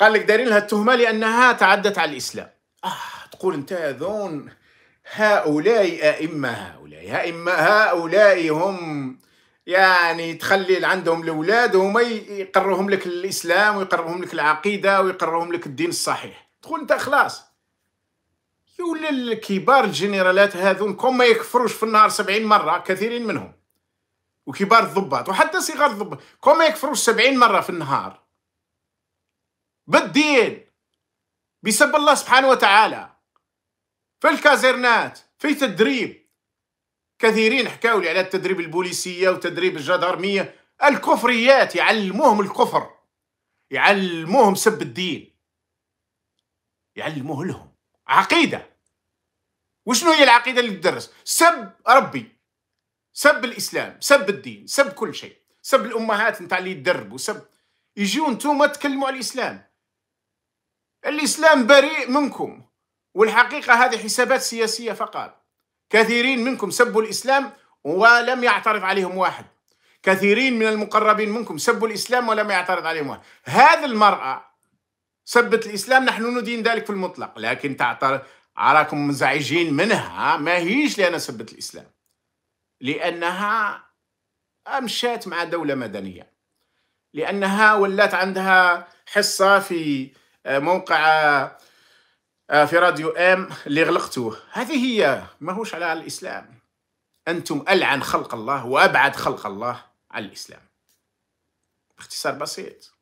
قال لك دايرين لها التهمه لانها تعدت على الاسلام اه تقول انت ذون هؤلاء ائمه هؤلاء ائمه هؤلاء هم يعني تخلي عندهم الاولاد وهم يقروهم لك الاسلام ويقروهم لك العقيده ويقروهم لك الدين الصحيح تقول انت خلاص يولى الكبار الجنرالات هذون كون ما يكفروش في النهار سبعين مرة كثيرين منهم وكبار الضباط وحتى صغار الضباط كون ما يكفروش سبعين مرة في النهار بالدين بسب الله سبحانه وتعالى في الكازيرنات في تدريب كثيرين حكاوا لي على التدريب البوليسية وتدريب الجدارمية الكفريات يعلموهم الكفر يعلموهم سب الدين يعلموه لهم عقيدة وشنو هي العقيدة اللي تدرس سب ربي سب الإسلام سب الدين سب كل شيء سب الأمهات نتاع اللي يدربوا سب يجيو نتوما تكلموا على الإسلام الإسلام بريء منكم والحقيقة هذه حسابات سياسية فقط كثيرين منكم سبوا الإسلام ولم يعترض عليهم واحد كثيرين من المقربين منكم سبوا الإسلام ولم يعترض عليهم واحد هذه المرأة سبت الإسلام نحن ندين ذلك في المطلق لكن تعترض عراكم منزعجين منها ما هيش لأن سبت الإسلام لأنها أمشات مع دولة مدنية لأنها ولات عندها حصة في آه، موقع آه، آه، في راديو ام اللي غلقتوه هذه هي ماهوش على الاسلام انتم العن خلق الله وابعد خلق الله عن الاسلام باختصار بسيط